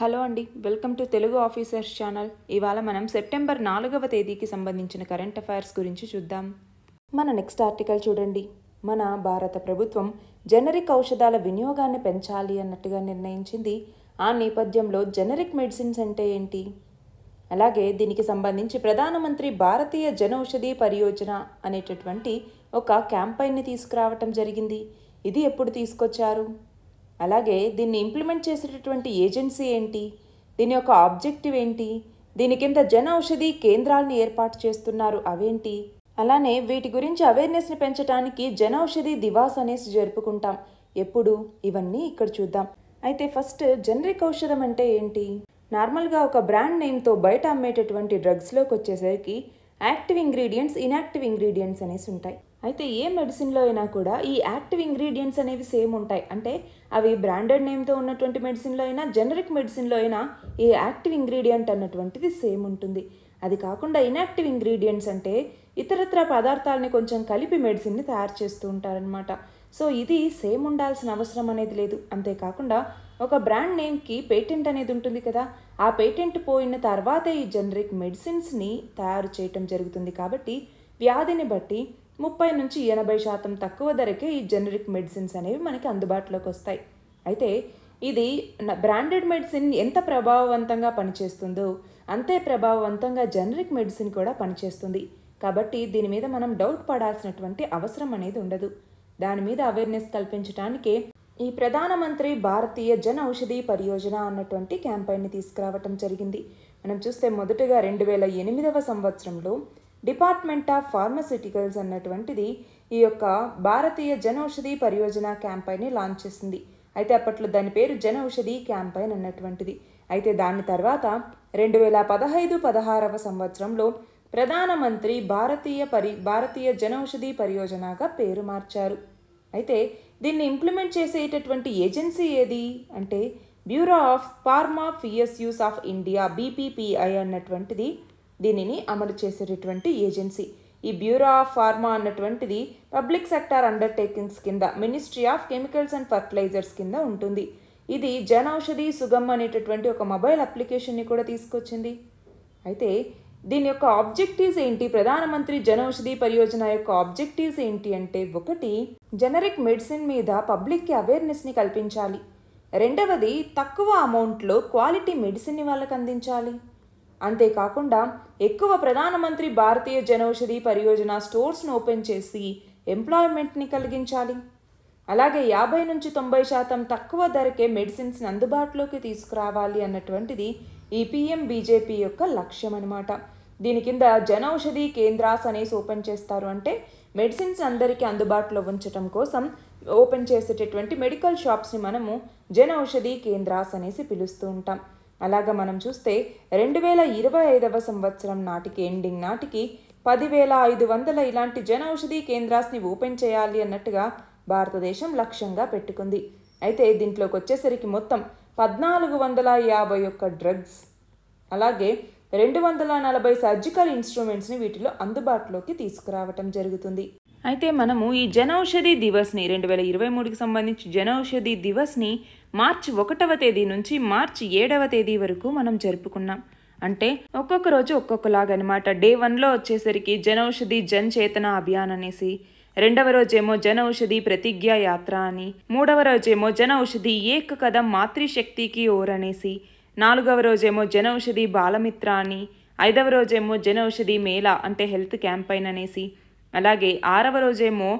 hello అండి welcome to Telugu officers channel ఇవాళ మనం సెప్టెంబర్ నాలుగవ తేదీకి సంబంధించిన కరెంట్ అఫైర్స్ గురించి చూద్దాం మన నెక్స్ట్ ఆర్టికల్ చూడండి మన భారత ప్రభుత్వం జనరిక్ ఔషధాల వినియోగాన్ని పెంచాలి అన్నట్టుగా నిర్ణయించింది ఆ నేపథ్యంలో జనరిక్ మెడిసిన్స్ అంటే ఏంటి అలాగే దీనికి సంబంధించి ప్రధానమంత్రి భారతీయ జనౌషధి పరియోజన అనేటటువంటి ఒక క్యాంపైన్ని తీసుకురావటం జరిగింది ఇది ఎప్పుడు తీసుకొచ్చారు అలాగే దీన్ని ఇంప్లిమెంట్ చేసేటటువంటి ఏజెన్సీ ఏంటి దీని యొక్క ఆబ్జెక్టివ్ ఏంటి దీని కింద జన ఔషధి కేంద్రాలను ఏర్పాటు చేస్తున్నారు అవేంటి అలానే వీటి గురించి అవేర్నెస్ని పెంచడానికి జన ఔషధి దివాస్ అనేసి జరుపుకుంటాం ఎప్పుడు ఇవన్నీ ఇక్కడ చూద్దాం అయితే ఫస్ట్ జనరిక్ ఔషధం అంటే ఏంటి నార్మల్గా ఒక బ్రాండ్ నేమ్తో బయట అమ్మేటటువంటి డ్రగ్స్లోకి వచ్చేసరికి యాక్టివ్ ఇంగ్రీడియంట్స్ ఇన్యాక్టివ్ ఇంగ్రీడియంట్స్ అనేసి ఉంటాయి అయితే ఏ మెడిసిన్లో అయినా కూడా ఈ యాక్టివ్ ఇంగ్రీడియంట్స్ అనేవి సేమ్ ఉంటాయి అంటే అవి బ్రాండెడ్ నేమ్తో ఉన్నటువంటి మెడిసిన్లో అయినా జనరిక్ మెడిసిన్లో అయినా ఈ యాక్టివ్ ఇంగ్రీడియంట్ అన్నటువంటిది సేమ్ ఉంటుంది అది కాకుండా ఇన్యాక్టివ్ ఇంగ్రీడియంట్స్ అంటే ఇతరత్ర పదార్థాలని కొంచెం కలిపి మెడిసిన్ని తయారు చేస్తూ ఉంటారనమాట సో ఇది సేమ్ ఉండాల్సిన అవసరం అనేది లేదు అంతేకాకుండా ఒక బ్రాండ్ నేమ్కి పేటెంట్ అనేది ఉంటుంది కదా ఆ పేటెంట్ పోయిన తర్వాతే ఈ జనరిక్ మెడిసిన్స్ని తయారు చేయటం జరుగుతుంది కాబట్టి వ్యాధిని బట్టి ముప్పై నుంచి ఎనభై శాతం తక్కువ ధరకే ఈ జనరిక్ మెడిసిన్స్ అనేవి మనకి అందుబాటులోకి వస్తాయి అయితే ఇది బ్రాండెడ్ మెడిసిన్ ఎంత ప్రభావవంతంగా పనిచేస్తుందో అంతే ప్రభావవంతంగా జనరిక్ మెడిసిన్ కూడా పనిచేస్తుంది కాబట్టి దీని మీద మనం డౌట్ పడాల్సినటువంటి అవసరం అనేది ఉండదు దాని మీద అవేర్నెస్ కల్పించడానికే ఈ ప్రధానమంత్రి భారతీయ జన ఔషధి పరియోజన అన్నటువంటి క్యాంపెయిన్ని తీసుకురావటం జరిగింది మనం చూస్తే మొదటగా రెండు వేల ఎనిమిదవ సంవత్సరంలో డిపార్ట్మెంట్ ఆఫ్ ఫార్మస్యూటికల్స్ అన్నటువంటిది ఈ యొక్క భారతీయ జనౌషధి పరియోజన క్యాంపైన్ని లాంచ్ చేసింది అయితే అప్పట్లో దాని పేరు జనౌషధి క్యాంపైన్ అన్నటువంటిది అయితే దాని తర్వాత రెండు వేల పదహైదు పదహారవ సంవత్సరంలో ప్రధానమంత్రి భారతీయ పరి భారతీయ జనౌషధి పరియోజనగా పేరు మార్చారు అయితే దీన్ని ఇంప్లిమెంట్ చేసేటటువంటి ఏజెన్సీ ఏది అంటే bureau of pharma PSUs of India BPPI అన్నటువంటిది దీనిని అమలు చేసేటటువంటి ఏజెన్సీ ఈ బ్యూరో ఆఫ్ ఫార్మా అన్నటువంటిది పబ్లిక్ సెక్టార్ అండర్టేకింగ్స్ కింద ministry of chemicals and fertilisers కింద ఉంటుంది ఇది జన ఔషధి సుగమ్ అనేటటువంటి ఒక మొబైల్ అప్లికేషన్ని కూడా తీసుకొచ్చింది అయితే దీని యొక్క ఆబ్జెక్టివ్స్ ఏంటి ప్రధానమంత్రి జనౌషధి పరియోజన యొక్క ఆబ్జెక్టివ్స్ ఏంటి అంటే ఒకటి జనరిక్ మెడిసిన్ మీద పబ్లిక్కి అవేర్నెస్ని కల్పించాలి రెండవది తక్కువ అమౌంట్లో క్వాలిటీ మెడిసిన్ని వాళ్ళకి అందించాలి అంతేకాకుండా ఎక్కువ ప్రధానమంత్రి భారతీయ జనౌషధి పరియోజన స్టోర్స్ను ఓపెన్ చేసి ఎంప్లాయ్మెంట్ని కలిగించాలి అలాగే యాభై నుంచి తొంభై శాతం తక్కువ ధరకే మెడిసిన్స్ని అందుబాటులోకి తీసుకురావాలి అన్నటువంటిది ఈ పీఎం బీజేపీ యొక్క లక్ష్యం అనమాట దీని కింద జనౌషధి కేంద్రాస్ అనేసి ఓపెన్ చేస్తారు అంటే మెడిసిన్స్ అందరికీ అందుబాటులో ఉంచడం కోసం ఓపెన్ చేసేటటువంటి మెడికల్ షాప్స్ని మనము జనౌషధి కేంద్రాస్ అనేసి పిలుస్తూ ఉంటాం అలాగా మనం చూస్తే రెండు వేల ఇరవై ఐదవ సంవత్సరం నాటికి ఎండింగ్ నాటికి పదివేల ఐదు వందల ఇలాంటి జన ఔషధి కేంద్రాస్ని ఓపెన్ చేయాలి అన్నట్టుగా భారతదేశం లక్ష్యంగా పెట్టుకుంది అయితే దీంట్లోకి వచ్చేసరికి మొత్తం పద్నాలుగు వందల యాభై ఒక్క డ్రగ్స్ అలాగే రెండు వందల నలభై సర్జికల్ ఇన్స్ట్రుమెంట్స్ని వీటిలో అందుబాటులోకి తీసుకురావటం జరుగుతుంది అయితే మనము ఈ జనౌషధి దివస్ని రెండు వేల ఇరవై మూడుకి సంబంధించి జనౌషధి దివస్ని మార్చి ఒకటవ తేదీ నుంచి మార్చి ఏడవ తేదీ వరకు మనం జరుపుకున్నాం అంటే ఒక్కొక్క రోజు ఒక్కొక్కలాగనమాట డే వన్లో వచ్చేసరికి జనౌషధి జన్ చేతన అభియాన్ అనేసి రెండవ రోజేమో జనౌషధి ప్రతిజ్ఞ యాత్ర అని మూడవ రోజేమో జనౌషధి ఏక కథ మాతృశక్తికి ఓర్ అనేసి నాలుగవ రోజేమో జనౌషధి బాలమిత్ర అని ఐదవ రోజేమో జనౌషధి మేళ అంటే హెల్త్ క్యాంపైన్ అనేసి అలాగే ఆరవ రోజేమో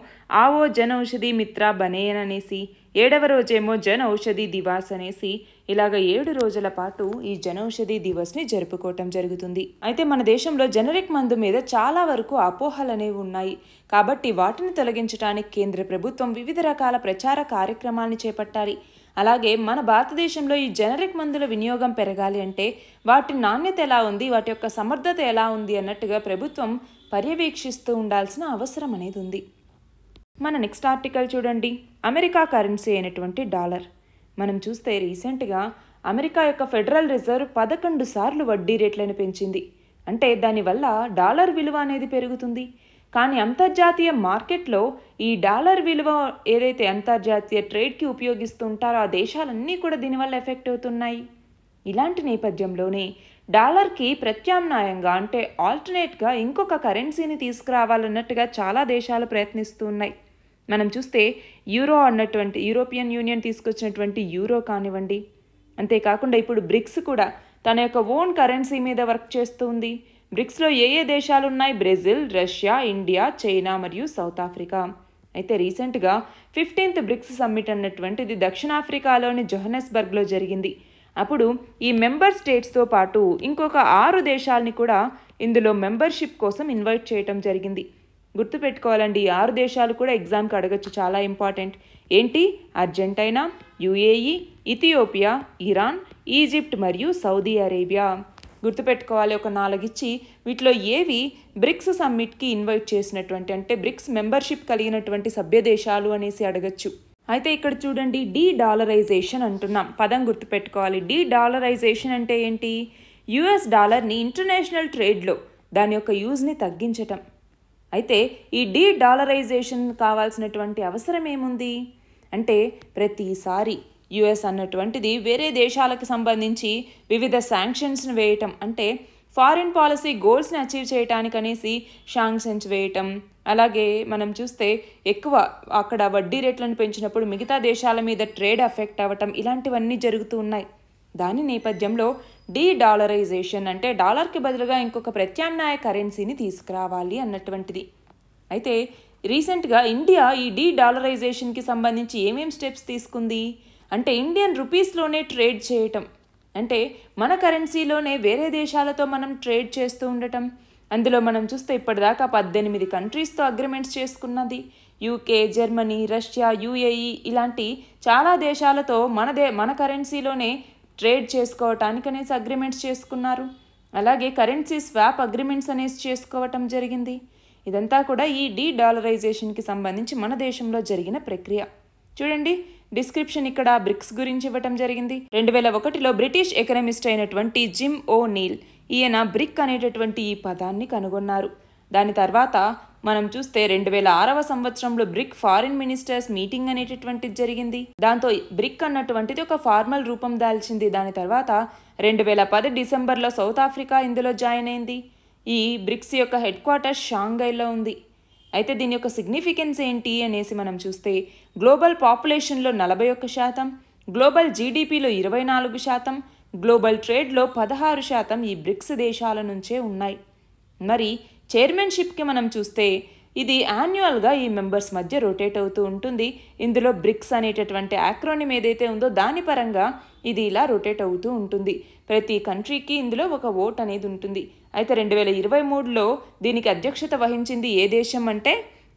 ఆవో ఔషధి మిత్ర బనేయన్ అనేసి ఏడవ రోజేమో జనౌషధి దివాస్ అనేసి ఇలాగ ఏడు రోజుల పాటు ఈ జనౌషధి దివస్ని జరుపుకోవటం జరుగుతుంది అయితే మన దేశంలో జనరిక్ మందు మీద చాలా వరకు అపోహలు అనేవి ఉన్నాయి కాబట్టి వాటిని తొలగించడానికి కేంద్ర ప్రభుత్వం వివిధ రకాల ప్రచార కార్యక్రమాలను చేపట్టాలి అలాగే మన భారతదేశంలో ఈ జనరిక్ మందుల వినియోగం పెరగాలి అంటే వాటి నాణ్యత ఎలా ఉంది వాటి యొక్క సమర్థత ఎలా ఉంది అన్నట్టుగా ప్రభుత్వం పర్యవేక్షిస్తూ ఉండాల్సిన అవసరం అనేది ఉంది మన నెక్స్ట్ ఆర్టికల్ చూడండి అమెరికా కరెన్సీ అయినటువంటి డాలర్ మనం చూస్తే రీసెంట్గా అమెరికా యొక్క ఫెడరల్ రిజర్వ్ పదకొండు సార్లు వడ్డీ రేట్లను పెంచింది అంటే దానివల్ల డాలర్ విలువ అనేది పెరుగుతుంది కానీ అంతర్జాతీయ మార్కెట్లో ఈ డాలర్ విలువ ఏదైతే అంతర్జాతీయ ట్రేడ్కి ఉపయోగిస్తుంటారో ఆ దేశాలన్నీ కూడా దీనివల్ల ఎఫెక్ట్ అవుతున్నాయి ఇలాంటి నేపథ్యంలోనే డాలర్కి ప్రత్యామ్నాయంగా అంటే ఆల్టర్నేట్గా ఇంకొక కరెన్సీని తీసుకురావాలన్నట్టుగా చాలా దేశాలు ప్రయత్నిస్తున్నాయి మనం చూస్తే యూరో అన్నటువంటి యూరోపియన్ యూనియన్ తీసుకొచ్చినటువంటి యూరో కానివ్వండి అంతేకాకుండా ఇప్పుడు బ్రిక్స్ కూడా తన యొక్క ఓన్ కరెన్సీ మీద వర్క్ చేస్తుంది బ్రిక్స్లో ఏ ఏ దేశాలు ఉన్నాయి బ్రెజిల్ రష్యా ఇండియా చైనా మరియు సౌత్ ఆఫ్రికా అయితే రీసెంట్గా ఫిఫ్టీన్త్ బ్రిక్స్ సమ్మిట్ అన్నటువంటిది దక్షిణాఫ్రికాలోని జొహనెస్బర్గ్లో జరిగింది అప్పుడు ఈ మెంబర్ స్టేట్స్తో పాటు ఇంకొక ఆరు దేశాలని కూడా ఇందులో మెంబర్షిప్ కోసం ఇన్వైట్ చేయటం జరిగింది గుర్తుపెట్టుకోవాలండి ఈ ఆరు దేశాలు కూడా ఎగ్జామ్కి అడగచ్చు చాలా ఇంపార్టెంట్ ఏంటి Argentina UAE Ethiopia Iran Egypt మరియు సౌదీ అరేబియా గుర్తుపెట్టుకోవాలి ఒక నాలుగిచ్చి వీటిలో ఏవి బ్రిక్స్ సమ్మిట్కి ఇన్వైట్ చేసినటువంటి అంటే బ్రిక్స్ మెంబర్షిప్ కలిగినటువంటి సభ్య దేశాలు అనేసి అడగచ్చు అయితే ఇక్కడ చూడండి డీ డాలరైజేషన్ అంటున్నాం పదం గుర్తుపెట్టుకోవాలి డీ డాలరైజేషన్ అంటే ఏంటి యుఎస్ డాలర్ని ఇంటర్నేషనల్ ట్రేడ్లో దాని యొక్క యూజ్ని తగ్గించటం అయితే ఈ డీ డాలరైజేషన్ కావాల్సినటువంటి అవసరం ఏముంది అంటే ప్రతిసారి యుఎస్ అన్నటువంటిది వేరే దేశాలకు సంబంధించి వివిధ శాంక్షన్స్ను వేయటం అంటే ఫారిన్ పాలసీ గోల్స్ని అచీవ్ చేయటానికనేసి శాంక్షన్స్ వేయటం అలాగే మనం చూస్తే ఎక్కువ అక్కడ వడ్డీ రేట్లను పెంచినప్పుడు మిగతా దేశాల మీద ట్రేడ్ ఎఫెక్ట్ అవ్వటం ఇలాంటివన్నీ జరుగుతూ ఉన్నాయి దాని నేపథ్యంలో డీ డాలరైజేషన్ అంటే డాలర్కి బదులుగా ఇంకొక ప్రత్యామ్నాయ కరెన్సీని తీసుకురావాలి అన్నటువంటిది అయితే రీసెంట్గా ఇండియా ఈ డీ డాలరైజేషన్కి సంబంధించి ఏమేం స్టెప్స్ తీసుకుంది అంటే ఇండియన్ రూపీస్లోనే ట్రేడ్ చేయటం అంటే మన కరెన్సీలోనే వేరే దేశాలతో మనం ట్రేడ్ చేస్తూ ఉండటం అందులో మనం చూస్తే ఇప్పటిదాకా పద్దెనిమిది కంట్రీస్తో అగ్రిమెంట్స్ చేసుకున్నది యూకే జర్మనీ రష్యా యూఏఈ ఇలాంటి చాలా దేశాలతో మన దే మన కరెన్సీలోనే ట్రేడ్ చేసుకోవటానికి అనేసి అగ్రిమెంట్స్ చేసుకున్నారు అలాగే కరెన్సీ స్వాప్ అగ్రిమెంట్స్ అనేసి చేసుకోవటం జరిగింది ఇదంతా కూడా ఈ డీ డాలరైజేషన్కి సంబంధించి మన దేశంలో జరిగిన ప్రక్రియ చూడండి డిస్క్రిప్షన్ ఇక్కడ బ్రిక్స్ గురించి ఇవ్వటం జరిగింది రెండు వేల ఒకటిలో బ్రిటిష్ ఎకనమిస్ట్ అయినటువంటి జిమ్ ఓ నీల్ ఈయన బ్రిక్ అనేటటువంటి ఈ పదాన్ని కనుగొన్నారు దాని తర్వాత మనం చూస్తే రెండు వేల ఆరవ సంవత్సరంలో బ్రిక్ ఫారిన్ మినిస్టర్స్ మీటింగ్ అనేటటువంటిది జరిగింది దాంతో బ్రిక్ అన్నటువంటిది ఒక ఫార్మల్ రూపం దాల్చింది దాని తర్వాత రెండు వేల పది డిసెంబర్లో సౌత్ ఆఫ్రికా ఇందులో జాయిన్ అయింది ఈ బ్రిక్స్ యొక్క హెడ్ క్వార్టర్స్ షాంఘైలో ఉంది అయితే దీని యొక్క సిగ్నిఫికెన్స్ ఏంటి అనేసి మనం చూస్తే గ్లోబల్ పాపులేషన్లో నలభై ఒక్క శాతం గ్లోబల్ జీడిపిలో ఇరవై నాలుగు శాతం గ్లోబల్ ట్రేడ్లో పదహారు శాతం ఈ బ్రిక్స్ దేశాల నుంచే ఉన్నాయి మరి చైర్మన్షిప్కి మనం చూస్తే ఇది యాన్యువల్గా ఈ మెంబర్స్ మధ్య రొటేట్ అవుతూ ఉంటుంది ఇందులో బ్రిక్స్ అనేటటువంటి ఆక్రోనిమ్ ఏదైతే ఉందో దాని పరంగా ఇది ఇలా రొటేట్ అవుతూ ఉంటుంది ప్రతి కంట్రీకి ఇందులో ఒక ఓట్ అనేది ఉంటుంది అయితే రెండు వేల ఇరవై మూడులో దీనికి అధ్యక్షత వహించింది ఏ దేశం అంటే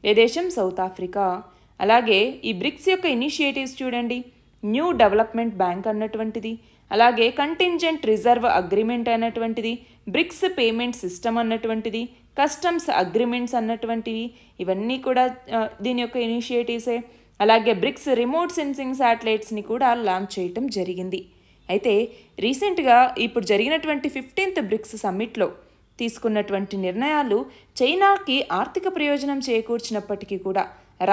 ఏ దేశం సౌత్ ఆఫ్రికా అలాగే ఈ బ్రిక్స్ యొక్క ఇనిషియేటివ్స్ చూడండి న్యూ డెవలప్మెంట్ బ్యాంక్ అన్నటువంటిది అలాగే కంటింజెంట్ రిజర్వ్ అగ్రిమెంట్ అన్నటువంటిది బ్రిక్స్ పేమెంట్ సిస్టమ్ అన్నటువంటిది కస్టమ్స్ అగ్రిమెంట్స్ అన్నటువంటివి ఇవన్నీ కూడా దీని యొక్క ఇనిషియేటివ్సే అలాగే బ్రిక్స్ రిమోట్ సెన్సింగ్ శాటిలైట్స్ని కూడా లాంచ్ చేయటం జరిగింది అయితే రీసెంట్గా ఇప్పుడు జరిగినటువంటి ఫిఫ్టీన్త్ బ్రిక్స్ సమ్మిట్లో తీసుకున్నటువంటి నిర్ణయాలు చైనాకి ఆర్థిక ప్రయోజనం చేకూర్చినప్పటికీ కూడా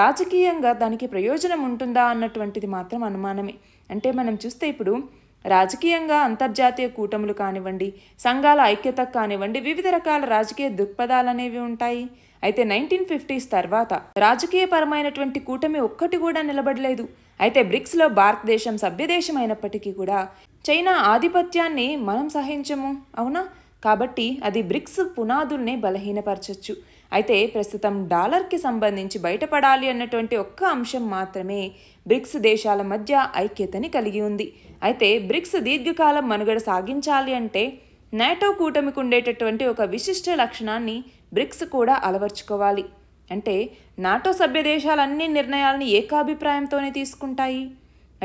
రాజకీయంగా దానికి ప్రయోజనం ఉంటుందా అన్నటువంటిది మాత్రం అనుమానమే అంటే మనం చూస్తే ఇప్పుడు రాజకీయంగా అంతర్జాతీయ కూటములు కానివ్వండి సంఘాల ఐక్యత కానివ్వండి వివిధ రకాల రాజకీయ దృక్పథాలు అనేవి ఉంటాయి అయితే నైన్టీన్ ఫిఫ్టీస్ తర్వాత రాజకీయపరమైనటువంటి కూటమి ఒక్కటి కూడా నిలబడలేదు అయితే బ్రిక్స్లో భారతదేశం సభ్యదేశం అయినప్పటికీ కూడా చైనా ఆధిపత్యాన్ని మనం సహించము అవునా కాబట్టి అది బ్రిక్స్ పునాదుల్ని బలహీనపరచచ్చు అయితే ప్రస్తుతం డాలర్కి సంబంధించి బయటపడాలి అన్నటువంటి ఒక్క అంశం మాత్రమే బ్రిక్స్ దేశాల మధ్య ఐక్యతని కలిగి ఉంది అయితే బ్రిక్స్ దీర్ఘకాలం మనుగడ సాగించాలి అంటే నాటో కూటమికి ఉండేటటువంటి ఒక విశిష్ట లక్షణాన్ని బ్రిక్స్ కూడా అలవర్చుకోవాలి అంటే నాటో సభ్యదేశాలు అన్ని నిర్ణయాలను ఏకాభిప్రాయంతోనే తీసుకుంటాయి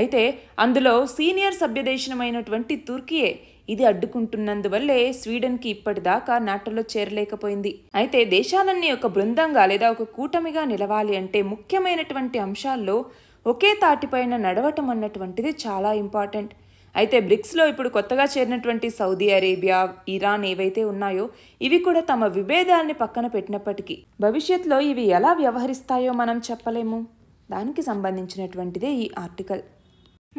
అయితే అందులో సీనియర్ దేశమైనటువంటి తుర్కీయే ఇది అడ్డుకుంటున్నందువల్లే స్వీడన్కి ఇప్పటిదాకా నాటోలో చేరలేకపోయింది అయితే దేశాలన్నీ ఒక బృందంగా లేదా ఒక కూటమిగా నిలవాలి అంటే ముఖ్యమైనటువంటి అంశాల్లో ఒకే తాటిపైన నడవటం అన్నటువంటిది చాలా ఇంపార్టెంట్ అయితే బ్రిక్స్లో ఇప్పుడు కొత్తగా చేరినటువంటి సౌదీ అరేబియా ఇరాన్ ఏవైతే ఉన్నాయో ఇవి కూడా తమ విభేదాల్ని పక్కన పెట్టినప్పటికీ భవిష్యత్తులో ఇవి ఎలా వ్యవహరిస్తాయో మనం చెప్పలేము దానికి సంబంధించినటువంటిదే ఈ ఆర్టికల్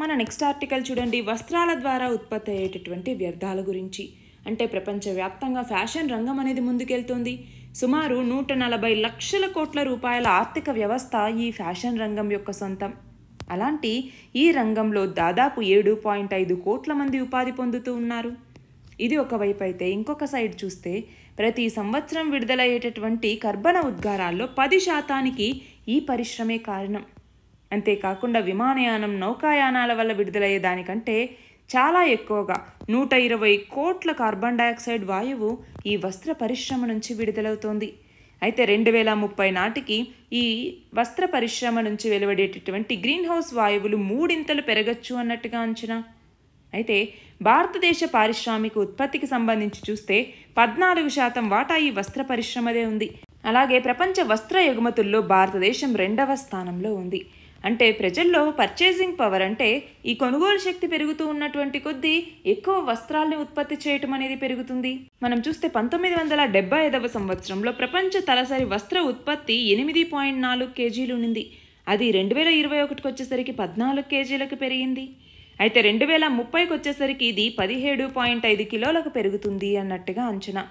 మన నెక్స్ట్ ఆర్టికల్ చూడండి వస్త్రాల ద్వారా ఉత్పత్తి అయ్యేటటువంటి వ్యర్థాల గురించి అంటే ప్రపంచవ్యాప్తంగా ఫ్యాషన్ రంగం అనేది ముందుకెళ్తుంది సుమారు నూట నలభై లక్షల కోట్ల రూపాయల ఆర్థిక వ్యవస్థ ఈ ఫ్యాషన్ రంగం యొక్క సొంతం అలాంటి ఈ రంగంలో దాదాపు ఏడు పాయింట్ ఐదు కోట్ల మంది ఉపాధి పొందుతూ ఉన్నారు ఇది ఒకవైపు అయితే ఇంకొక సైడ్ చూస్తే ప్రతి సంవత్సరం విడుదలయ్యేటటువంటి కర్బన ఉద్గారాల్లో పది శాతానికి ఈ పరిశ్రమే కారణం అంతేకాకుండా విమానయానం నౌకాయానాల వల్ల విడుదలయ్యే దానికంటే చాలా ఎక్కువగా నూట ఇరవై కోట్ల కార్బన్ డయాక్సైడ్ వాయువు ఈ వస్త్ర పరిశ్రమ నుంచి విడుదలవుతోంది అయితే రెండు వేల ముప్పై నాటికి ఈ వస్త్ర పరిశ్రమ నుంచి వెలువడేటటువంటి గ్రీన్ హౌస్ వాయువులు మూడింతలు పెరగచ్చు అన్నట్టుగా అంచనా అయితే భారతదేశ పారిశ్రామిక ఉత్పత్తికి సంబంధించి చూస్తే పద్నాలుగు శాతం వాటా ఈ వస్త్ర పరిశ్రమదే ఉంది అలాగే ప్రపంచ వస్త్ర ఎగుమతుల్లో భారతదేశం రెండవ స్థానంలో ఉంది అంటే ప్రజల్లో పర్చేసింగ్ పవర్ అంటే ఈ కొనుగోలు శక్తి పెరుగుతూ ఉన్నటువంటి కొద్దీ ఎక్కువ వస్త్రాల్ని ఉత్పత్తి చేయటం అనేది పెరుగుతుంది మనం చూస్తే పంతొమ్మిది వందల డెబ్బై ఐదవ సంవత్సరంలో ప్రపంచ తలసరి వస్త్ర ఉత్పత్తి ఎనిమిది పాయింట్ నాలుగు కేజీలు ఉంది అది రెండు వేల ఇరవై ఒకటికి వచ్చేసరికి పద్నాలుగు కేజీలకు పెరిగింది అయితే రెండు వేల ముప్పైకి వచ్చేసరికి ఇది పదిహేడు పాయింట్ ఐదు కిలోలకు పెరుగుతుంది అన్నట్టుగా అంచనా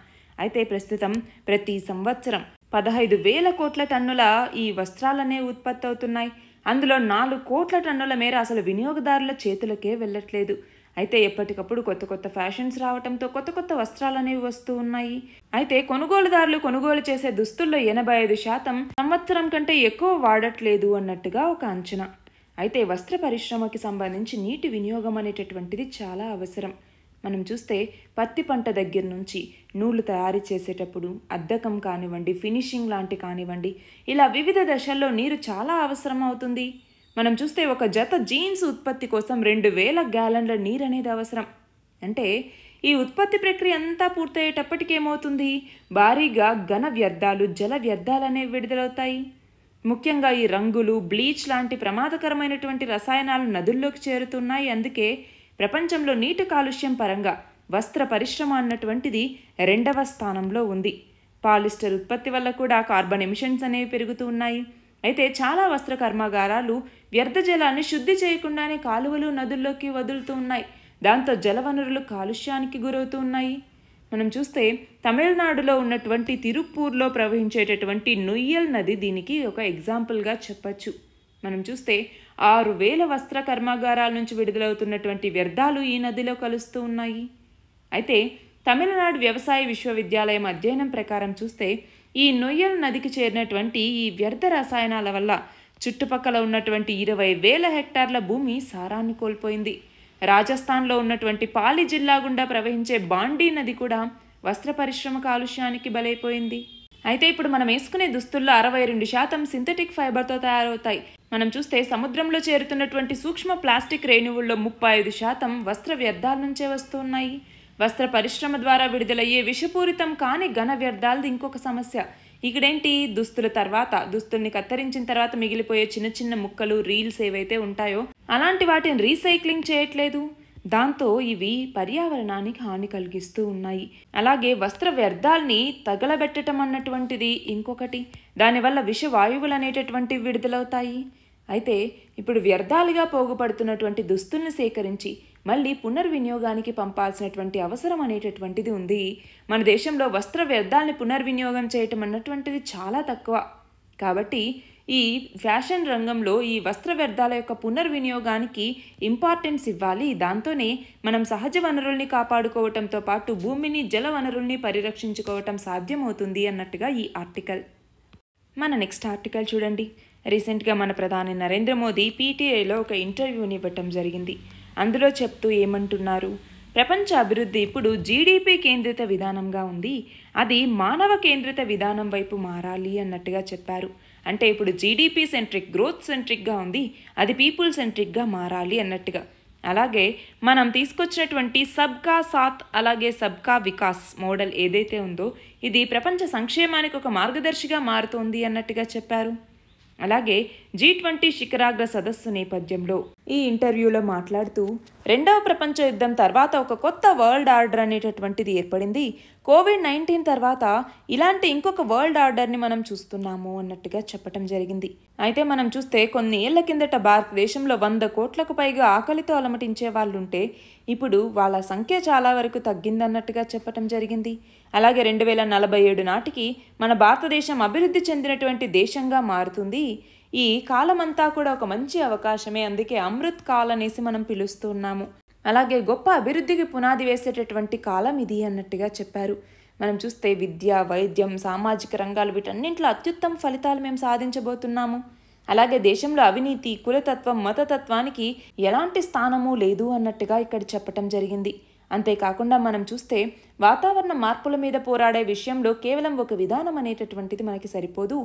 అయితే ప్రస్తుతం ప్రతి సంవత్సరం పదహైదు వేల కోట్ల టన్నుల ఈ వస్త్రాలనే ఉత్పత్తి అవుతున్నాయి అందులో నాలుగు కోట్ల టన్నుల మేర అసలు వినియోగదారుల చేతులకే వెళ్ళట్లేదు అయితే ఎప్పటికప్పుడు కొత్త కొత్త ఫ్యాషన్స్ రావడంతో కొత్త కొత్త వస్త్రాలు అనేవి వస్తూ ఉన్నాయి అయితే కొనుగోలుదారులు కొనుగోలు చేసే దుస్తుల్లో ఎనభై ఐదు శాతం సంవత్సరం కంటే ఎక్కువ వాడట్లేదు అన్నట్టుగా ఒక అంచనా అయితే వస్త్ర పరిశ్రమకి సంబంధించి నీటి వినియోగం అనేటటువంటిది చాలా అవసరం మనం చూస్తే పత్తి పంట దగ్గర నుంచి నూలు తయారు చేసేటప్పుడు అద్దకం కానివ్వండి ఫినిషింగ్ లాంటి కానివ్వండి ఇలా వివిధ దశల్లో నీరు చాలా అవసరం అవుతుంది మనం చూస్తే ఒక జత జీన్స్ ఉత్పత్తి కోసం రెండు వేల గ్యాలన్ల నీరు అనేది అవసరం అంటే ఈ ఉత్పత్తి ప్రక్రియ అంతా పూర్తయ్యేటప్పటికేమవుతుంది భారీగా ఘన వ్యర్థాలు జల వ్యర్థాలు అనేవి విడుదలవుతాయి ముఖ్యంగా ఈ రంగులు బ్లీచ్ లాంటి ప్రమాదకరమైనటువంటి రసాయనాలు నదుల్లోకి చేరుతున్నాయి అందుకే ప్రపంచంలో నీటి కాలుష్యం పరంగా వస్త్ర పరిశ్రమ అన్నటువంటిది రెండవ స్థానంలో ఉంది పాలిస్టర్ ఉత్పత్తి వల్ల కూడా కార్బన్ ఎమిషన్స్ అనేవి పెరుగుతూ ఉన్నాయి అయితే చాలా వస్త్ర కర్మాగారాలు వ్యర్థ జలాన్ని శుద్ధి చేయకుండానే కాలువలు నదుల్లోకి వదులుతూ ఉన్నాయి దాంతో జలవనరులు కాలుష్యానికి గురవుతూ ఉన్నాయి మనం చూస్తే తమిళనాడులో ఉన్నటువంటి తిరుప్పూర్లో ప్రవహించేటటువంటి నుయ్యల్ నది దీనికి ఒక ఎగ్జాంపుల్గా చెప్పచ్చు మనం చూస్తే ఆరు వేల వస్త్ర కర్మాగారాల నుంచి విడుదలవుతున్నటువంటి వ్యర్థాలు ఈ నదిలో కలుస్తూ ఉన్నాయి అయితే తమిళనాడు వ్యవసాయ విశ్వవిద్యాలయం అధ్యయనం ప్రకారం చూస్తే ఈ నొయ్యల నదికి చేరినటువంటి ఈ వ్యర్థ రసాయనాల వల్ల చుట్టుపక్కల ఉన్నటువంటి ఇరవై వేల హెక్టార్ల భూమి సారాన్ని కోల్పోయింది రాజస్థాన్లో ఉన్నటువంటి పాలి జిల్లా గుండా ప్రవహించే బాండీ నది కూడా వస్త్ర పరిశ్రమ కాలుష్యానికి బలైపోయింది అయితే ఇప్పుడు మనం వేసుకునే దుస్తుల్లో అరవై రెండు శాతం సింథటిక్ ఫైబర్తో తయారవుతాయి మనం చూస్తే సముద్రంలో చేరుతున్నటువంటి సూక్ష్మ ప్లాస్టిక్ రేణువుల్లో ముప్పై ఐదు శాతం వస్త్ర వ్యర్థాల నుంచే వస్తున్నాయి వస్త్ర పరిశ్రమ ద్వారా విడుదలయ్యే విషపూరితం కాని ఘన వ్యర్థాలది ఇంకొక సమస్య ఇక్కడేంటి దుస్తుల తర్వాత దుస్తుల్ని కత్తిరించిన తర్వాత మిగిలిపోయే చిన్న చిన్న ముక్కలు రీల్స్ ఏవైతే ఉంటాయో అలాంటి వాటిని రీసైక్లింగ్ చేయట్లేదు దాంతో ఇవి పర్యావరణానికి హాని కలిగిస్తూ ఉన్నాయి అలాగే వస్త్ర వ్యర్థాల్ని తగలబెట్టడం అన్నటువంటిది ఇంకొకటి దానివల్ల విషవాయువులు అనేటటువంటివి విడుదలవుతాయి అయితే ఇప్పుడు వ్యర్థాలుగా పోగుపడుతున్నటువంటి దుస్తుల్ని సేకరించి మళ్ళీ పునర్వినియోగానికి పంపాల్సినటువంటి అవసరం అనేటటువంటిది ఉంది మన దేశంలో వస్త్ర వ్యర్థాలని పునర్వినియోగం చేయటం అన్నటువంటిది చాలా తక్కువ కాబట్టి ఈ ఫ్యాషన్ రంగంలో ఈ వస్త్ర వ్యర్థాల యొక్క పునర్వినియోగానికి ఇంపార్టెన్స్ ఇవ్వాలి దాంతోనే మనం సహజ వనరుల్ని కాపాడుకోవటంతో పాటు భూమిని జల వనరుల్ని పరిరక్షించుకోవటం సాధ్యమవుతుంది అన్నట్టుగా ఈ ఆర్టికల్ మన నెక్స్ట్ ఆర్టికల్ చూడండి రీసెంట్గా మన ప్రధాని నరేంద్ర మోదీ పీటీఐలో ఒక ఇంటర్వ్యూని ఇవ్వటం జరిగింది అందులో చెప్తూ ఏమంటున్నారు ప్రపంచ అభివృద్ధి ఇప్పుడు జీడిపి కేంద్రిత విధానంగా ఉంది అది మానవ కేంద్రిత విధానం వైపు మారాలి అన్నట్టుగా చెప్పారు అంటే ఇప్పుడు జీడిపి సెంట్రిక్ గ్రోత్ సెంట్రిక్గా ఉంది అది పీపుల్ సెంట్రిక్గా మారాలి అన్నట్టుగా అలాగే మనం తీసుకొచ్చినటువంటి సబ్కా సాత్ అలాగే సబ్కా వికాస్ మోడల్ ఏదైతే ఉందో ఇది ప్రపంచ సంక్షేమానికి ఒక మార్గదర్శిగా మారుతోంది అన్నట్టుగా చెప్పారు అలాగే జీ ట్వంటీ శిఖరాగ్ర సదస్సు నేపథ్యంలో ఈ ఇంటర్వ్యూలో మాట్లాడుతూ రెండవ ప్రపంచ యుద్ధం తర్వాత ఒక కొత్త వరల్డ్ ఆర్డర్ అనేటటువంటిది ఏర్పడింది కోవిడ్ నైన్టీన్ తర్వాత ఇలాంటి ఇంకొక వరల్డ్ ఆర్డర్ని మనం చూస్తున్నాము అన్నట్టుగా చెప్పటం జరిగింది అయితే మనం చూస్తే కొన్ని ఏళ్ల కిందట భారతదేశంలో వంద కోట్లకు పైగా ఆకలితో అలమటించే వాళ్ళుంటే ఇప్పుడు వాళ్ళ సంఖ్య చాలా వరకు తగ్గిందన్నట్టుగా చెప్పటం జరిగింది అలాగే రెండు వేల నలభై ఏడు నాటికి మన భారతదేశం అభివృద్ధి చెందినటువంటి దేశంగా మారుతుంది ఈ కాలమంతా కూడా ఒక మంచి అవకాశమే అందుకే అమృత్ కాల్ అనేసి మనం పిలుస్తున్నాము అలాగే గొప్ప అభివృద్ధికి పునాది వేసేటటువంటి కాలం ఇది అన్నట్టుగా చెప్పారు మనం చూస్తే విద్య వైద్యం సామాజిక రంగాలు వీటన్నింటిలో అత్యుత్తమ ఫలితాలు మేము సాధించబోతున్నాము అలాగే దేశంలో అవినీతి కులతత్వం మతతత్వానికి ఎలాంటి స్థానము లేదు అన్నట్టుగా ఇక్కడ చెప్పటం జరిగింది అంతేకాకుండా మనం చూస్తే వాతావరణ మార్పుల మీద పోరాడే విషయంలో కేవలం ఒక విధానం అనేటటువంటిది మనకి సరిపోదు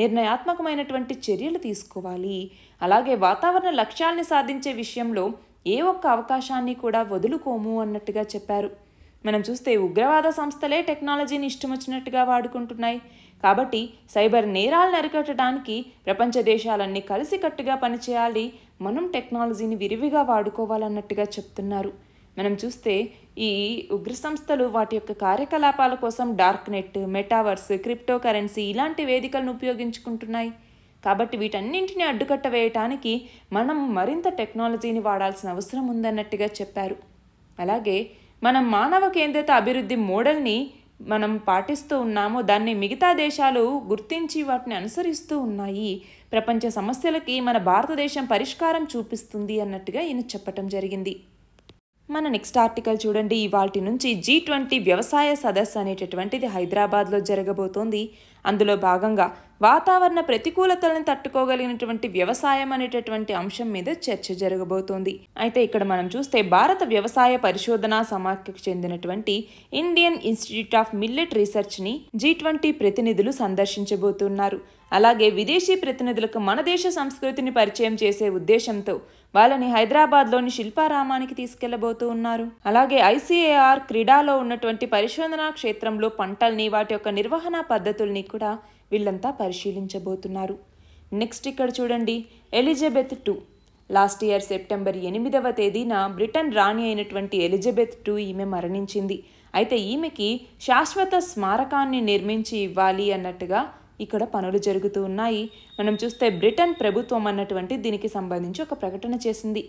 నిర్ణయాత్మకమైనటువంటి చర్యలు తీసుకోవాలి అలాగే వాతావరణ లక్ష్యాల్ని సాధించే విషయంలో ఏ ఒక్క అవకాశాన్ని కూడా వదులుకోము అన్నట్టుగా చెప్పారు మనం చూస్తే ఉగ్రవాద సంస్థలే టెక్నాలజీని ఇష్టం వచ్చినట్టుగా వాడుకుంటున్నాయి కాబట్టి సైబర్ నేరాలను అరికట్టడానికి ప్రపంచ దేశాలన్నీ కలిసికట్టుగా పనిచేయాలి మనం టెక్నాలజీని విరివిగా వాడుకోవాలన్నట్టుగా చెప్తున్నారు మనం చూస్తే ఈ ఉగ్ర సంస్థలు వాటి యొక్క కార్యకలాపాల కోసం dark net metaverse cryptocurrency ఇలాంటి వేదికలను ఉపయోగించుకుంటున్నాయి కాబట్టి వీటన్నింటిని అడ్డుకట్ట వేయటానికి మనం మరింత టెక్నాలజీని వాడాల్సిన అవసరం ఉందన్నట్టుగా చెప్పారు అలాగే మనం మానవ కేంద్రిత అభివృద్ధి మోడల్ని మనం పాటిస్తూ ఉన్నాము దాన్ని మిగతా దేశాలు గుర్తించి వాటిని అనుసరిస్తూ ఉన్నాయి ప్రపంచ సమస్యలకి మన భారతదేశం పరిష్కారం చూపిస్తుంది అన్నట్టుగా ఈయన చెప్పటం జరిగింది మన నెక్స్ట్ ఆర్టికల్ చూడండి ఇవాటి నుంచి జీ ట్వంటీ వ్యవసాయ సదస్సు అనేటటువంటిది హైదరాబాద్లో జరగబోతోంది అందులో భాగంగా వాతావరణ ప్రతికూలతలను తట్టుకోగలిగినటువంటి వ్యవసాయం అనేటటువంటి అంశం మీద చర్చ జరగబోతోంది అయితే ఇక్కడ మనం చూస్తే భారత వ్యవసాయ పరిశోధన సమాఖ్యకు చెందినటువంటి ఇండియన్ ఇన్స్టిట్యూట్ ఆఫ్ మిల్లెట్ రీసెర్చ్ని జీ ట్వంటీ ప్రతినిధులు సందర్శించబోతున్నారు అలాగే విదేశీ ప్రతినిధులకు మన దేశ సంస్కృతిని పరిచయం చేసే ఉద్దేశంతో వాళ్ళని హైదరాబాద్లోని శిల్పారామానికి తీసుకెళ్లబోతూ ఉన్నారు అలాగే ఐసీఏఆర్ క్రీడాలో ఉన్నటువంటి పరిశోధనా క్షేత్రంలో పంటల్ని వాటి యొక్క నిర్వహణ పద్ధతుల్ని కూడా వీళ్ళంతా పరిశీలించబోతున్నారు నెక్స్ట్ ఇక్కడ చూడండి Elizabeth two last year September ఎనిమిదవ తేదీన బ్రిటన్ రాణి అయినటువంటి ఎలిజబెత్ టూ ఈమె మరణించింది అయితే ఈమెకి శాశ్వత స్మారకాన్ని నిర్మించి ఇవ్వాలి అన్నట్టుగా ఇక్కడ పనులు జరుగుతూ ఉన్నాయి మనం చూస్తే బ్రిటన్ ప్రభుత్వం అన్నటువంటి దీనికి సంబంధించి ఒక ప్రకటన చేసింది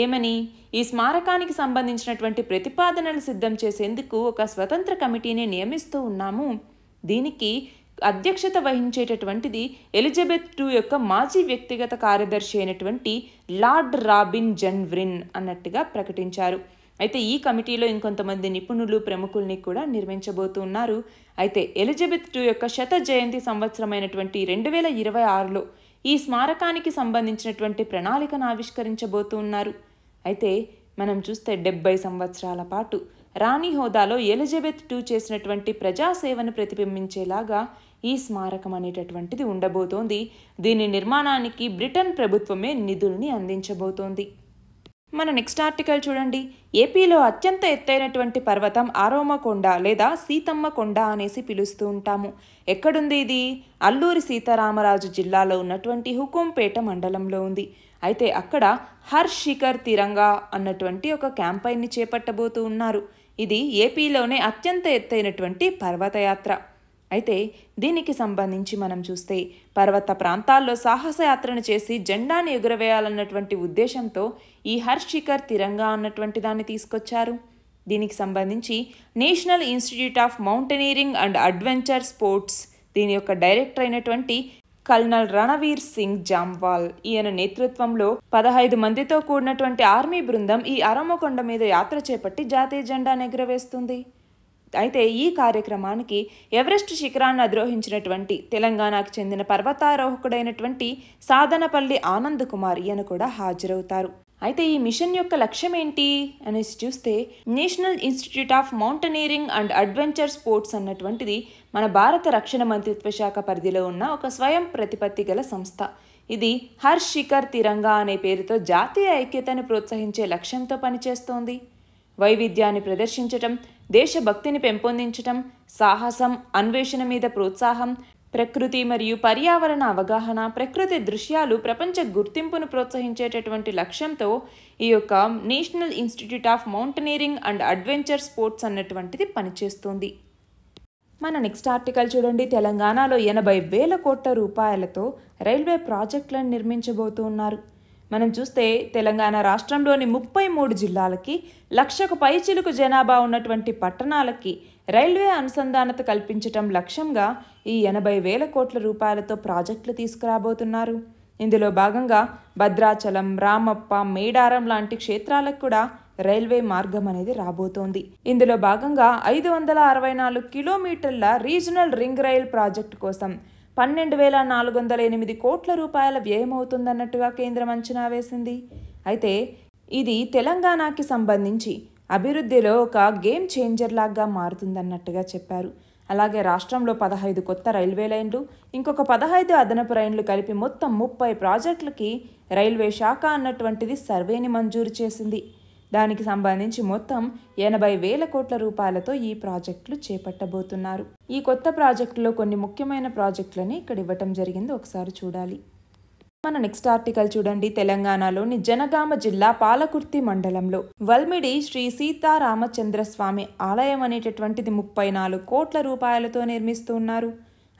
ఏమని ఈ స్మారకానికి సంబంధించినటువంటి ప్రతిపాదనలు సిద్ధం చేసేందుకు ఒక స్వతంత్ర కమిటీని నియమిస్తూ ఉన్నాము దీనికి అధ్యక్షత వహించేటటువంటిది ఎలిజబెత్ టూ యొక్క మాజీ వ్యక్తిగత కార్యదర్శి అయినటువంటి లార్డ్ రాబిన్ జన్వ్రిన్ అన్నట్టుగా ప్రకటించారు అయితే ఈ కమిటీలో ఇంకొంతమంది నిపుణులు ప్రముఖుల్ని కూడా నిర్మించబోతున్నారు అయితే ఎలిజబెత్ టూ యొక్క శత జయంతి సంవత్సరమైనటువంటి రెండు వేల ఇరవై ఆరులో ఈ స్మారకానికి సంబంధించినటువంటి ప్రణాళికను ఆవిష్కరించబోతున్నారు అయితే మనం చూస్తే డెబ్బై సంవత్సరాల పాటు రాణి హోదాలో ఎలిజబెత్ టూ చేసినటువంటి ప్రజాసేవను ప్రతిబింబించేలాగా ఈ స్మారకం అనేటటువంటిది ఉండబోతోంది దీని నిర్మాణానికి బ్రిటన్ ప్రభుత్వమే నిధుల్ని అందించబోతోంది మన నెక్స్ట్ ఆర్టికల్ చూడండి ఏపీలో అత్యంత ఎత్తైనటువంటి పర్వతం ఆరోమకొండ లేదా సీతమ్మ కొండ అనేసి పిలుస్తూ ఉంటాము ఎక్కడుంది ఇది అల్లూరి సీతారామరాజు జిల్లాలో ఉన్నటువంటి హుకుంపేట మండలంలో ఉంది అయితే అక్కడ హర్ శిఖర్ తిరంగా అన్నటువంటి ఒక క్యాంపైన్ని చేపట్టబోతూ ఉన్నారు ఇది ఏపీలోనే అత్యంత ఎత్తైనటువంటి పర్వతయాత్ర అయితే దీనికి సంబంధించి మనం చూస్తే పర్వత ప్రాంతాల్లో సాహసయాత్రను చేసి జెండాను ఎగురవేయాలన్నటువంటి ఉద్దేశంతో ఈ హర్షికర్ తిరంగా అన్నటువంటి దాన్ని తీసుకొచ్చారు దీనికి సంబంధించి national institute of mountaineering and adventure sports దీని యొక్క డైరెక్టర్ అయినటువంటి కల్నల్ రణవీర్ సింగ్ జామ్వాల్ ఈయన నేతృత్వంలో పదహైదు మందితో కూడినటువంటి ఆర్మీ బృందం ఈ అరమకొండ మీద యాత్ర చేపట్టి జాతీయ జెండాను ఎగురవేస్తుంది అయితే ఈ కార్యక్రమానికి ఎవరెస్ట్ శిఖరాన్ని అధిరోహించినటువంటి తెలంగాణకు చెందిన పర్వతారోహకుడైనటువంటి సాధనపల్లి ఆనంద్ కుమార్ ఈయన కూడా హాజరవుతారు అయితే ఈ మిషన్ యొక్క లక్ష్యం ఏంటి అనేసి చూస్తే national institute of mountaineering and adventure sports అన్నటువంటిది మన భారత రక్షణ మంత్రిత్వ శాఖ పరిధిలో ఉన్న ఒక స్వయం ప్రతిపత్తి గల సంస్థ ఇది హర్ శిఖర్ తిరంగా అనే పేరుతో జాతీయ ఐక్యతను ప్రోత్సహించే లక్ష్యంతో పనిచేస్తోంది వైవిధ్యాన్ని ప్రదర్శించటం దేశభక్తిని పెంపొందించటం సాహసం అన్వేషణ మీద ప్రోత్సాహం ప్రకృతి మరియు పర్యావరణ అవగాహన ప్రకృతి దృశ్యాలు ప్రపంచ గుర్తింపును ప్రోత్సహించేటటువంటి లక్ష్యంతో ఈ యొక్క national institute of mountaineering and adventure sports అన్నటువంటిది పనిచేస్తుంది మన నెక్స్ట్ ఆర్టికల్ చూడండి తెలంగాణలో ఎనభై వేల కోట్ల రూపాయలతో రైల్వే ప్రాజెక్టులను నిర్మించబోతున్నారు మనం చూస్తే తెలంగాణ రాష్ట్రంలోని ముప్పై మూడు జిల్లాలకి లక్షకు పైచిలుకు జనాభా ఉన్నటువంటి పట్టణాలకి రైల్వే అనుసంధానత కల్పించటం లక్ష్యంగా ఈ ఎనభై వేల కోట్ల రూపాయలతో ప్రాజెక్టులు తీసుకురాబోతున్నారు ఇందులో భాగంగా భద్రాచలం రామప్ప మేడారం లాంటి క్షేత్రాలకు కూడా రైల్వే మార్గం అనేది రాబోతోంది ఇందులో భాగంగా ఐదు వందల అరవై నాలుగు కిలోమీటర్ల రీజనల్ రింగ్ రైల్ ప్రాజెక్టు కోసం పన్నెండు వేల నాలుగు వందల ఎనిమిది కోట్ల రూపాయల వ్యయమవుతుందన్నట్టుగా కేంద్రం అంచనా వేసింది అయితే ఇది తెలంగాణకి సంబంధించి అభివృద్ధిలో ఒక గేమ్ చేంజర్ లాగా మారుతుందన్నట్టుగా చెప్పారు అలాగే రాష్ట్రంలో పదహైదు కొత్త రైల్వే లైన్లు ఇంకొక పదహైదు అదనపు రైన్లు కలిపి మొత్తం ముప్పై ప్రాజెక్టులకి రైల్వే శాఖ అన్నటువంటిది సర్వేని మంజూరు చేసింది దానికి సంబంధించి మొత్తం ఎనభై వేల కోట్ల రూపాయలతో ఈ ప్రాజెక్టులు చేపట్టబోతున్నారు ఈ కొత్త ప్రాజెక్టులో కొన్ని ముఖ్యమైన ప్రాజెక్టులని ఇక్కడ ఇవ్వటం జరిగింది ఒకసారి చూడాలి మన నెక్స్ట్ ఆర్టికల్ చూడండి తెలంగాణలోని జనగామ జిల్లా పాలకుర్తి మండలంలో వల్మిడి శ్రీ సీతారామచంద్రస్వామి ఆలయం అనేటటువంటిది ముప్పై నాలుగు కోట్ల రూపాయలతో నిర్మిస్తున్నారు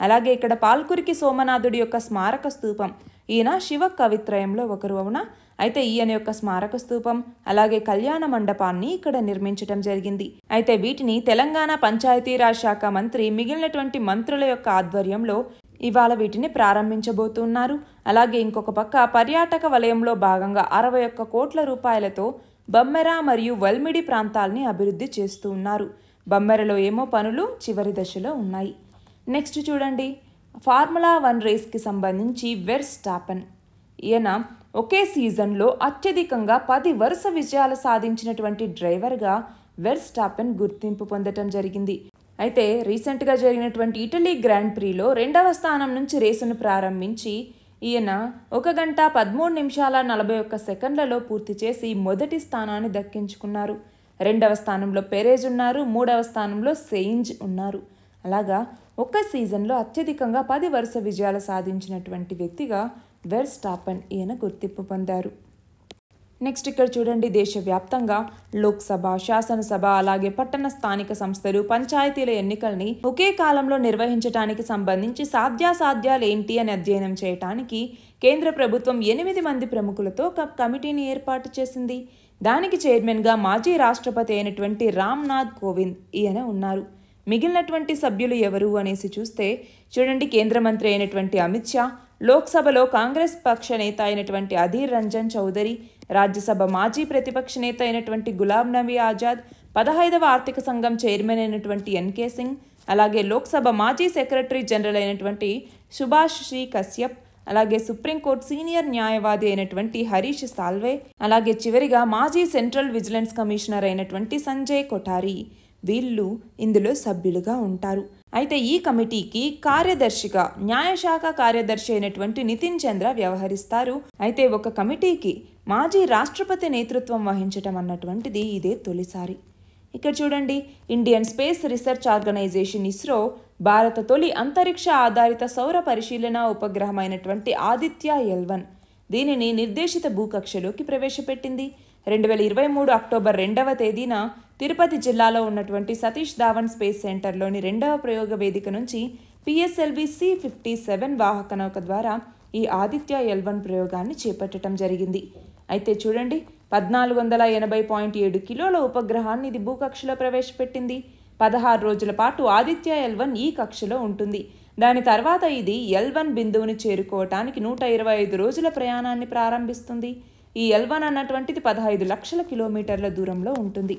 అలాగే ఇక్కడ పాల్కురికి సోమనాథుడి యొక్క స్మారక స్తూపం ఈయన శివ కవిత్రయంలో ఒకరు అవునా అయితే ఈయన యొక్క స్మారక స్తూపం అలాగే కళ్యాణ మండపాన్ని ఇక్కడ నిర్మించడం జరిగింది అయితే వీటిని తెలంగాణ పంచాయతీరాజ్ శాఖ మంత్రి మిగిలినటువంటి మంత్రుల యొక్క ఆధ్వర్యంలో ఇవాళ వీటిని ప్రారంభించబోతున్నారు అలాగే ఇంకొక పక్క పర్యాటక వలయంలో భాగంగా అరవై ఒక్క కోట్ల రూపాయలతో బమ్మెర మరియు వల్మిడి ప్రాంతాల్ని అభివృద్ధి చేస్తూ ఉన్నారు బమ్మెరలో ఏమో పనులు చివరి దశలో ఉన్నాయి నెక్స్ట్ చూడండి ఫార్ములా వన్ రేస్కి సంబంధించి వెర్ టాపన్ ఈయన ఒకే సీజన్లో అత్యధికంగా పది వరుస విజయాలు సాధించినటువంటి డ్రైవర్గా వెర్స్టాపెన్ గుర్తింపు పొందటం జరిగింది అయితే రీసెంట్గా జరిగినటువంటి ఇటలీ గ్రాండ్ ప్రీలో రెండవ స్థానం నుంచి రేసును ప్రారంభించి ఈయన ఒక గంట పదమూడు నిమిషాల నలభై ఒక్క సెకండ్లలో పూర్తి చేసి మొదటి స్థానాన్ని దక్కించుకున్నారు రెండవ స్థానంలో పెరేజ్ ఉన్నారు మూడవ స్థానంలో సెయింజ్ ఉన్నారు అలాగా ఒక్క సీజన్లో అత్యధికంగా పది వరుస విజయాలు సాధించినటువంటి వ్యక్తిగా వెర్ స్టాపన్ ఈయన గుర్తింపు పొందారు నెక్స్ట్ ఇక్కడ చూడండి దేశవ్యాప్తంగా లోక్సభ శాసనసభ అలాగే పట్టణ స్థానిక సంస్థలు పంచాయతీల ఎన్నికల్ని ఒకే కాలంలో నిర్వహించడానికి సంబంధించి సాధ్యాసాధ్యాలు ఏంటి అని అధ్యయనం చేయటానికి కేంద్ర ప్రభుత్వం ఎనిమిది మంది ప్రముఖులతో ఒక కమిటీని ఏర్పాటు చేసింది దానికి చైర్మన్గా మాజీ రాష్ట్రపతి అయినటువంటి రామ్నాథ్ కోవింద్ ఈయన ఉన్నారు మిగిలినటువంటి సభ్యులు ఎవరు అనేసి చూస్తే చూడండి కేంద్ర మంత్రి అయినటువంటి అమిత్ షా లోక్సభలో కాంగ్రెస్ పక్ష నేత అయినటువంటి అధీర్ రంజన్ చౌదరి రాజ్యసభ మాజీ ప్రతిపక్ష నేత అయినటువంటి గులాం నబీ ఆజాద్ పదహైదవ ఆర్థిక సంఘం చైర్మన్ అయినటువంటి ఎన్కే సింగ్ అలాగే లోక్సభ మాజీ సెక్రటరీ జనరల్ అయినటువంటి సుభాష్ శ్రీ కశ్యప్ అలాగే సుప్రీంకోర్టు సీనియర్ న్యాయవాది అయినటువంటి హరీష్ సాల్వే అలాగే చివరిగా మాజీ సెంట్రల్ విజిలెన్స్ కమిషనర్ అయినటువంటి సంజయ్ కొఠారి వీళ్ళు ఇందులో సభ్యులుగా ఉంటారు అయితే ఈ కమిటీకి కార్యదర్శిగా న్యాయశాఖ కార్యదర్శి అయినటువంటి నితిన్ చంద్ర వ్యవహరిస్తారు అయితే ఒక కమిటీకి మాజీ రాష్ట్రపతి నేతృత్వం వహించటం అన్నటువంటిది ఇదే తొలిసారి ఇక్కడ చూడండి Indian space research organisation ISRO భారత తొలి అంతరిక్ష ఆధారిత సౌర పరిశీలన ఉపగ్రహమైనటువంటి ఆదిత్య ఎల్వన్ దీనిని నిర్దేశిత భూకక్షలోకి ప్రవేశపెట్టింది రెండు వేల ఇరవై మూడు అక్టోబర్ రెండవ తేదీన తిరుపతి జిల్లాలో ఉన్నటువంటి సతీష్ ధావన్ స్పేస్ సెంటర్లోని రెండవ ప్రయోగ వేదిక నుంచి పిఎస్ఎల్వి సి ఫిఫ్టీ సెవెన్ వాహక నౌక ద్వారా ఈ ఆదిత్య ఎల్వన్ ప్రయోగాన్ని చేపట్టడం జరిగింది అయితే చూడండి పద్నాలుగు వందల ఎనభై పాయింట్ ఏడు కిలోల ఉపగ్రహాన్ని ఇది భూకక్షలో ప్రవేశపెట్టింది పదహారు రోజుల పాటు ఆదిత్య ఎల్వన్ ఈ కక్షలో ఉంటుంది దాని తర్వాత ఇది ఎల్వన్ బిందువుని చేరుకోవటానికి నూట ఇరవై ఐదు రోజుల ప్రయాణాన్ని ప్రారంభిస్తుంది ఈ ఎల్వన్ అన్నటువంటిది పదహైదు లక్షల కిలోమీటర్ల దూరంలో ఉంటుంది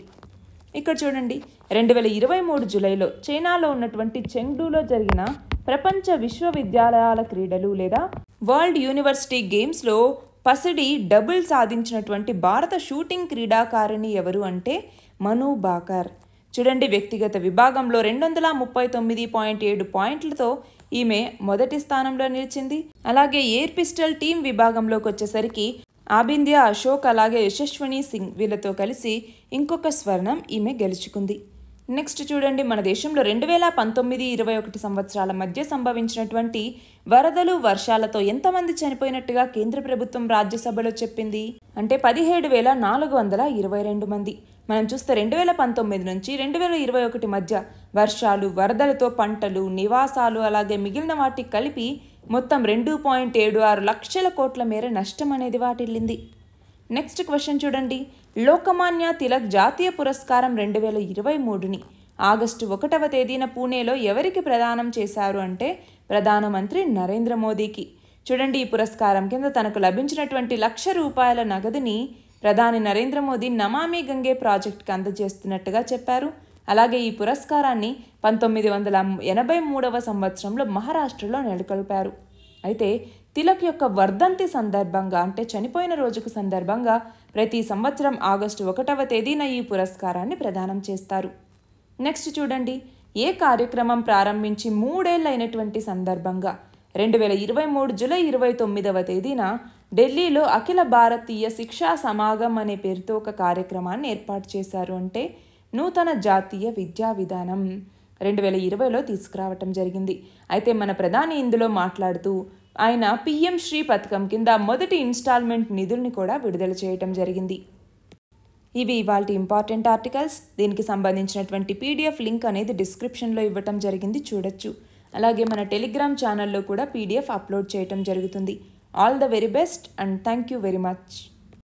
ఇక్కడ చూడండి రెండు వేల ఇరవై మూడు జూలైలో చైనాలో ఉన్నటువంటి చెంగ్డూలో జరిగిన ప్రపంచ విశ్వవిద్యాలయాల క్రీడలు లేదా వరల్డ్ యూనివర్సిటీ గేమ్స్లో పసిడి డబుల్ సాధించినటువంటి భారత షూటింగ్ క్రీడాకారిణి ఎవరు అంటే మను బాకర్ చూడండి వ్యక్తిగత విభాగంలో రెండు వందల ముప్పై తొమ్మిది పాయింట్ ఏడు పాయింట్లతో ఈమె మొదటి స్థానంలో నిలిచింది అలాగే ఎయిర్ పిస్టల్ టీం విభాగంలోకి వచ్చేసరికి ఆబింద్య అశోక్ అలాగే యశస్విని సింగ్ వీళ్ళతో కలిసి ఇంకొక స్వర్ణం ఈమె గెలుచుకుంది నెక్స్ట్ చూడండి మన దేశంలో రెండు వేల పంతొమ్మిది ఇరవై ఒకటి సంవత్సరాల మధ్య సంభవించినటువంటి వరదలు వర్షాలతో ఎంతమంది చనిపోయినట్టుగా కేంద్ర ప్రభుత్వం రాజ్యసభలో చెప్పింది అంటే పదిహేడు వేల నాలుగు వందల ఇరవై రెండు మంది మనం చూస్తే రెండు వేల పంతొమ్మిది నుంచి రెండు వేల ఇరవై ఒకటి మధ్య వర్షాలు వరదలతో పంటలు నివాసాలు అలాగే మిగిలిన వాటికి కలిపి మొత్తం రెండు పాయింట్ ఏడు ఆరు లక్షల కోట్ల మేర నష్టం అనేది వాటిల్లింది నెక్స్ట్ క్వశ్చన్ చూడండి లోకమాన్య తిలక్ జాతీయ పురస్కారం రెండు వేల ఇరవై మూడుని ఆగస్టు ఒకటవ తేదీన పూణేలో ఎవరికి ప్రదానం చేశారు అంటే ప్రధానమంత్రి నరేంద్ర మోదీకి చూడండి ఈ పురస్కారం కింద తనకు లభించినటువంటి లక్ష రూపాయల నగదుని ప్రధాని నరేంద్ర మోదీ నమామి గంగే ప్రాజెక్ట్కి అందజేస్తున్నట్టుగా చెప్పారు అలాగే ఈ పురస్కారాన్ని పంతొమ్మిది వందల ఎనభై మూడవ సంవత్సరంలో మహారాష్ట్రలో నెలకొల్పారు అయితే తిలక్ యొక్క వర్ధంతి సందర్భంగా అంటే చనిపోయిన రోజుకు సందర్భంగా ప్రతి సంవత్సరం ఆగస్టు ఒకటవ తేదీన ఈ పురస్కారాన్ని ప్రదానం చేస్తారు నెక్స్ట్ చూడండి ఏ కార్యక్రమం ప్రారంభించి మూడేళ్లైనటువంటి సందర్భంగా రెండు వేల ఇరవై మూడు జూలై ఇరవై తొమ్మిదవ తేదీన ఢిల్లీలో అఖిల భారతీయ శిక్షా సమాగం అనే పేరుతో ఒక కార్యక్రమాన్ని ఏర్పాటు చేశారు అంటే నూతన జాతీయ విద్యా విధానం రెండు వేల ఇరవైలో తీసుకురావటం జరిగింది అయితే మన ప్రధాని ఇందులో మాట్లాడుతూ ఆయన పిఎం శ్రీ పథకం కింద మొదటి ఇన్స్టాల్మెంట్ నిధుల్ని కూడా విడుదల చేయటం జరిగింది ఇవి ఇవాళ ఇంపార్టెంట్ ఆర్టికల్స్ దీనికి సంబంధించినటువంటి పీడిఎఫ్ లింక్ అనేది డిస్క్రిప్షన్లో ఇవ్వటం జరిగింది చూడొచ్చు అలాగే మన టెలిగ్రామ్ ఛానల్లో కూడా పీడిఎఫ్ అప్లోడ్ చేయటం జరుగుతుంది all the very best and thank you very much